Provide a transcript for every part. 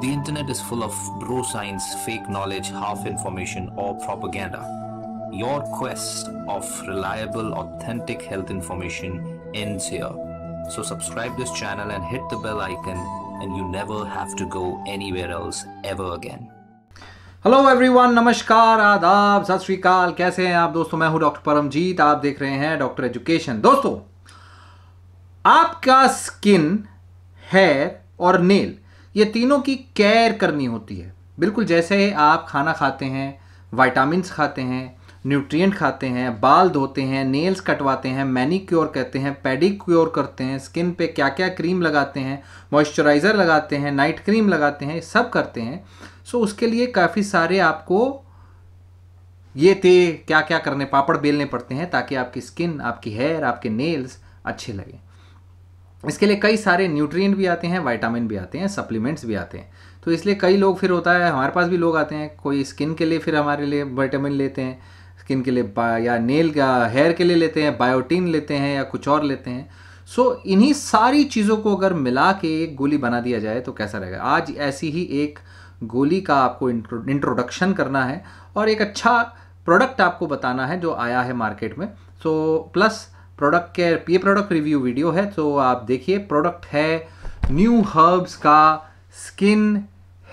The internet is full of bro science, fake knowledge, half information, or propaganda. Your quest of reliable, authentic health information ends here. So subscribe this channel and hit the bell icon and you never have to go anywhere else ever again. Hello everyone नमस्कार आदाब सत श्रीकाल कैसे हैं आप दोस्तों मैं हूं डॉक्टर परमजीत आप देख रहे हैं डॉक्टर एजुकेशन दोस्तों आपका स्किन हेयर और नेल ये तीनों की केयर करनी होती है बिल्कुल जैसे आप खाना खाते हैं वाइटामस खाते हैं न्यूट्रिएंट खाते हैं बाल धोते हैं नेल्स कटवाते हैं क्योर करते हैं पेडिक्योर करते हैं स्किन पे क्या क्या क्रीम लगाते हैं मॉइस्चराइज़र लगाते हैं नाइट क्रीम लगाते हैं सब करते हैं सो उसके लिए काफ़ी सारे आपको ये थे क्या क्या करने पापड़ बेलने पड़ते हैं ताकि आपकी स्किन आपकी हेयर आपके नेल्स अच्छे लगें इसके लिए कई सारे न्यूट्रिएंट भी आते हैं वाइटामिन भी आते हैं सप्लीमेंट्स भी आते हैं तो इसलिए कई लोग फिर होता है हमारे पास भी लोग आते हैं कोई स्किन के लिए फिर हमारे लिए वाइटामिन लेते हैं स्किन के लिए या नेल का हेयर के लिए लेते हैं बायोटीन लेते हैं या कुछ और लेते हैं सो so, इन्हीं सारी चीज़ों को अगर मिला के एक गोली बना दिया जाए तो कैसा रहेगा आज ऐसी ही एक गोली का आपको इंट्रोडक्शन करना है और एक अच्छा प्रोडक्ट आपको बताना है जो आया है मार्केट में सो so, प्लस प्रोडक्ट के ये प्रोडक्ट रिव्यू वीडियो है तो आप देखिए प्रोडक्ट है न्यू हर्ब्स का skin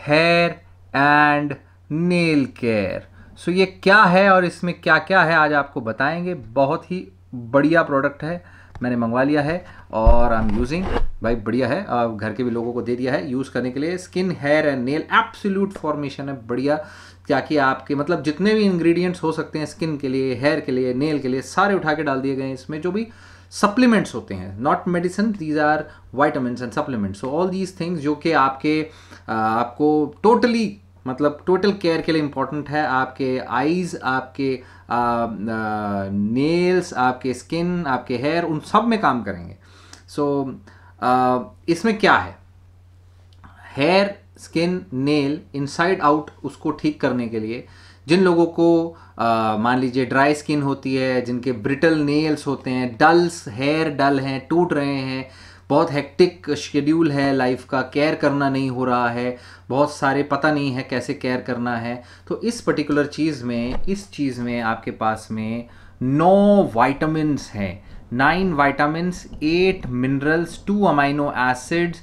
hair and nail care so ये क्या है और इसमें क्या क्या है आज आपको बताएंगे बहुत ही बढ़िया प्रोडक्ट है मैंने मंगवा लिया है और आई एम यूजिंग भाई बढ़िया है घर के भी लोगों को दे दिया है यूज़ करने के लिए skin hair and nail absolute formation है बढ़िया ताकि आपके मतलब जितने भी इंग्रेडिएंट्स हो सकते हैं स्किन के लिए हेयर के लिए नेल के लिए सारे उठा के डाल दिए गए हैं इसमें जो भी सप्लीमेंट्स होते हैं not medicine these are vitamin and supplements so all these things जो कि आपके आपको टोटली मतलब टोटल केयर के लिए इम्पॉर्टेंट है आपके आईज़ आपके नेल्स आपके स्किन आपके हेयर उन सब में काम करेंगे सो so, इसमें क्या है hair skin nail inside out उसको ठीक करने के लिए जिन लोगों को मान लीजिए ड्राई स्किन होती है जिनके ब्रिटल नेल्स होते हैं डल्स हेयर डल हैं टूट रहे हैं बहुत हेक्टिक शेड्यूल है लाइफ का केयर करना नहीं हो रहा है बहुत सारे पता नहीं है कैसे केयर करना है तो इस पर्टिकुलर चीज़ में इस चीज़ में आपके पास में नौ वाइटामस हैं nine vitamins eight minerals two amino acids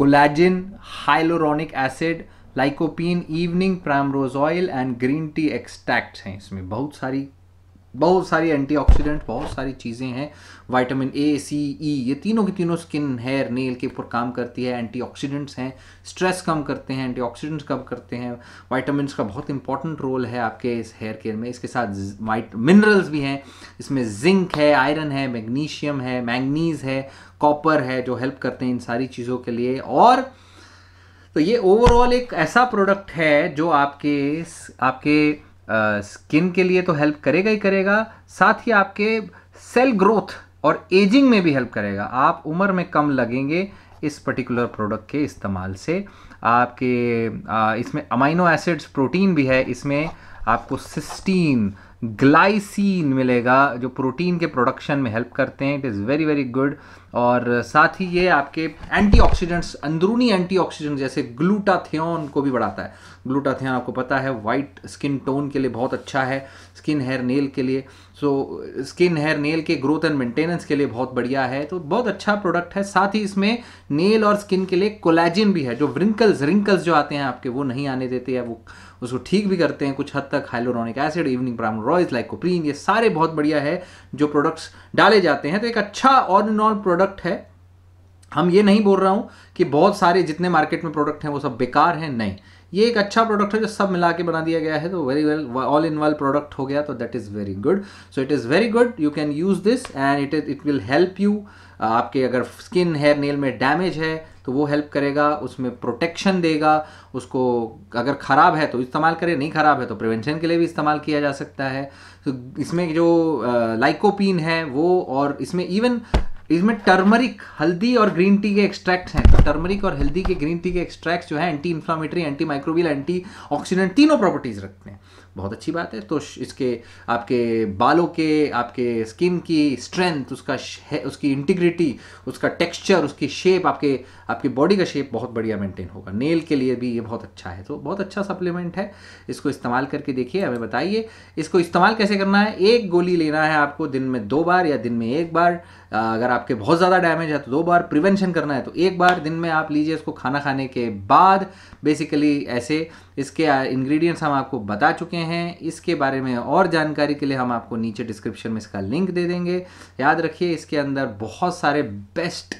collagen hyaluronic acid lycopene evening primrose oil and green tea extract हैं इसमें बहुत सारी बहुत सारी एंटीऑक्सीडेंट बहुत सारी चीज़ें हैं विटामिन ए सी ई ये तीनों की तीनों स्किन हेयर नेल के ऊपर काम करती है एंटीऑक्सीडेंट्स हैं स्ट्रेस कम करते हैं एंटीऑक्सीडेंट्स कम करते हैं वाइटामिन का बहुत इंपॉर्टेंट रोल है आपके इस हेयर केयर में इसके साथ वाइट मिनरल्स भी हैं इसमें जिंक है आयरन है मैग्नीशियम है मैंगनीज है कॉपर है जो हेल्प करते हैं इन सारी चीज़ों के लिए और तो ये ओवरऑल एक ऐसा प्रोडक्ट है जो आपके आपके स्किन के लिए तो हेल्प करेगा ही करेगा साथ ही आपके सेल ग्रोथ और एजिंग में भी हेल्प करेगा आप उम्र में कम लगेंगे इस पर्टिकुलर प्रोडक्ट के इस्तेमाल से आपके आ, इसमें अमाइनो एसिड्स प्रोटीन भी है इसमें आपको सिस्टीन ग्लाइसिन मिलेगा जो प्रोटीन के प्रोडक्शन में हेल्प करते हैं it is very very good और साथ ही ये आपके एंटीऑक्सीडेंट्स अंदरूनी एंटीऑक्सीडेंट्स जैसे ग्लूटाथियोन को भी बढ़ाता है ग्लूटाथियोन आपको पता है वाइट स्किन टोन के लिए बहुत अच्छा है स्किन हेयर नेल के लिए सो स्किन हेयर नेल के ग्रोथ एंड मेंटेनेंस के लिए बहुत बढ़िया है तो बहुत अच्छा प्रोडक्ट है साथ ही इसमें नेल और स्किन के लिए कोलेजिन भी है जो व्रिंकल्स रिंकल्स जो आते हैं आपके वो नहीं आने देते हैं वो उसको ठीक भी करते हैं कुछ हद तक hyaluronic acid evening brown rose lycopene ये सारे बहुत बढ़िया है जो प्रोडक्ट्स डाले जाते हैं तो एक अच्छा और ऑल प्रोडक्ट प्रोडक्ट है हम ये नहीं बोल रहा हूँ कि बहुत सारे जितने मार्केट में प्रोडक्ट हैं वो सब बेकार हैं नहीं ये एक अच्छा प्रोडक्ट है जो सब मिला के बना दिया गया है तो very well all in well product हो गया तो that is very good so it is very good you can use this and it it will help you आपके अगर स्किन हेयर नेल में डैमेज है तो वो हेल्प करेगा उसमें प्रोटेक्शन देगा उसको अगर ख़राब है तो इस्तेमाल करें नहीं ख़राब है तो प्रिवेंशन के लिए भी इस्तेमाल किया जा सकता है तो इसमें जो लाइकोपिन है वो और इसमें इवन इसमें टर्मरिक हल्दी और ग्रीन टी के एक्सट्रैक्ट हैं तो टर्मरिक और हल्दी के ग्रीन टी के एक्सट्रैक्ट जो है anti inflammatory anti microbial anti oxidant तीनों प्रॉपर्टीज रखते हैं बहुत अच्छी बात है तो इसके आपके बालों के आपके स्किन की स्ट्रेंथ उसका उसकी इंटीग्रिटी उसका टेक्स्चर उसकी शेप आपके आपकी बॉडी का शेप बहुत बढ़िया मेंटेन होगा नेल के लिए भी ये बहुत अच्छा है तो बहुत अच्छा सप्लीमेंट है इसको इस्तेमाल करके देखिए हमें बताइए इसको इस्तेमाल कैसे करना है एक गोली लेना है आपको दिन में दो बार या दिन में एक बार अगर आपके बहुत ज़्यादा डैमेज है तो दो बार प्रिवेंशन करना है तो एक बार दिन में आप लीजिए इसको खाना खाने के बाद बेसिकली ऐसे इसके इंग्रेडिएंट्स हम आपको बता चुके हैं इसके बारे में और जानकारी के लिए हम आपको नीचे डिस्क्रिप्शन में इसका लिंक दे देंगे याद रखिए इसके अंदर बहुत सारे बेस्ट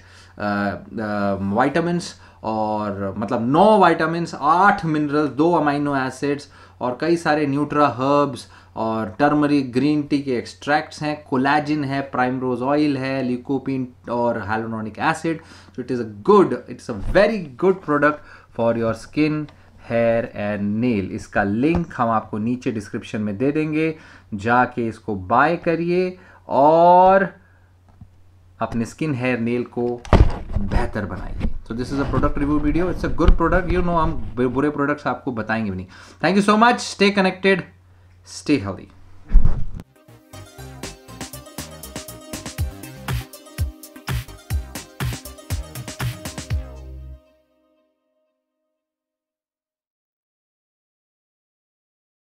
वाइटामस और मतलब नौ वाइटामस आठ मिनरल्स दो अमाइनो एसिड्स और कई सारे न्यूट्रा हर्ब्स और टर्मरिक ग्रीन टी के एक्सट्रैक्ट्स हैं कोलेजिन है प्राइम रोज ऑयल है लिकोपिन और hyaluronic acid so it is a good it's a very good product for your skin hair and nail इसका लिंक हम आपको नीचे डिस्क्रिप्शन में दे देंगे जाके इसको बाय करिए और अपने स्किन हेयर नेल को बेहतर बनाइए so this is a product review video it's a good product you know हम बुरे प्रोडक्ट्स आपको बताएंगे भी नहीं thank you so much stay connected stay healthy